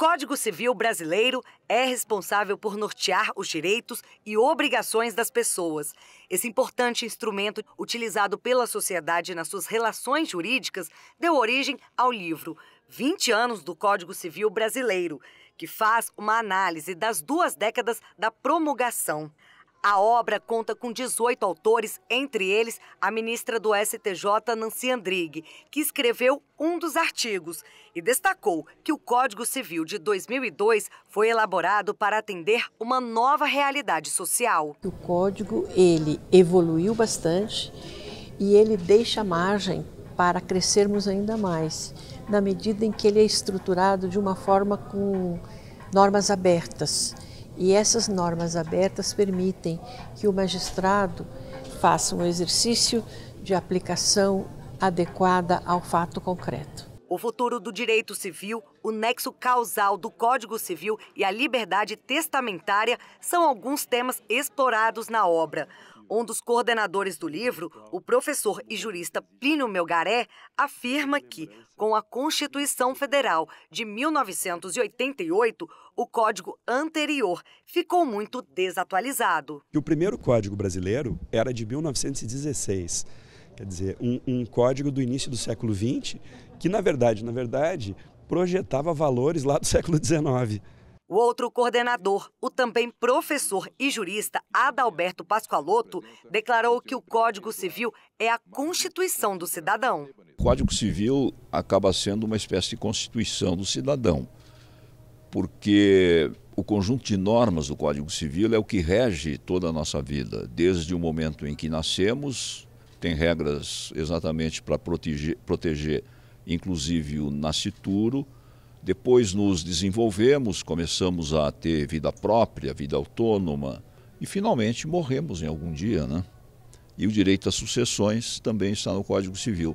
Código Civil brasileiro é responsável por nortear os direitos e obrigações das pessoas. Esse importante instrumento, utilizado pela sociedade nas suas relações jurídicas, deu origem ao livro 20 anos do Código Civil brasileiro, que faz uma análise das duas décadas da promulgação. A obra conta com 18 autores, entre eles a ministra do STJ, Nancy Andrighi, que escreveu um dos artigos e destacou que o Código Civil de 2002 foi elaborado para atender uma nova realidade social. O código ele evoluiu bastante e ele deixa margem para crescermos ainda mais, na medida em que ele é estruturado de uma forma com normas abertas e essas normas abertas permitem que o magistrado faça um exercício de aplicação adequada ao fato concreto. O futuro do direito civil, o nexo causal do Código Civil e a liberdade testamentária são alguns temas explorados na obra. Um dos coordenadores do livro, o professor e jurista Plínio Melgaré, afirma que, com a Constituição Federal de 1988, o código anterior ficou muito desatualizado. E o primeiro código brasileiro era de 1916. Quer dizer, um, um código do início do século XX que, na verdade, na verdade, projetava valores lá do século XIX. O outro coordenador, o também professor e jurista Adalberto Pascoaloto, declarou que o Código Civil é a constituição do cidadão. O Código Civil acaba sendo uma espécie de constituição do cidadão, porque o conjunto de normas do Código Civil é o que rege toda a nossa vida, desde o momento em que nascemos tem regras exatamente para proteger, proteger, inclusive, o nascituro. Depois nos desenvolvemos, começamos a ter vida própria, vida autônoma e finalmente morremos em algum dia, né? E o direito às sucessões também está no Código Civil.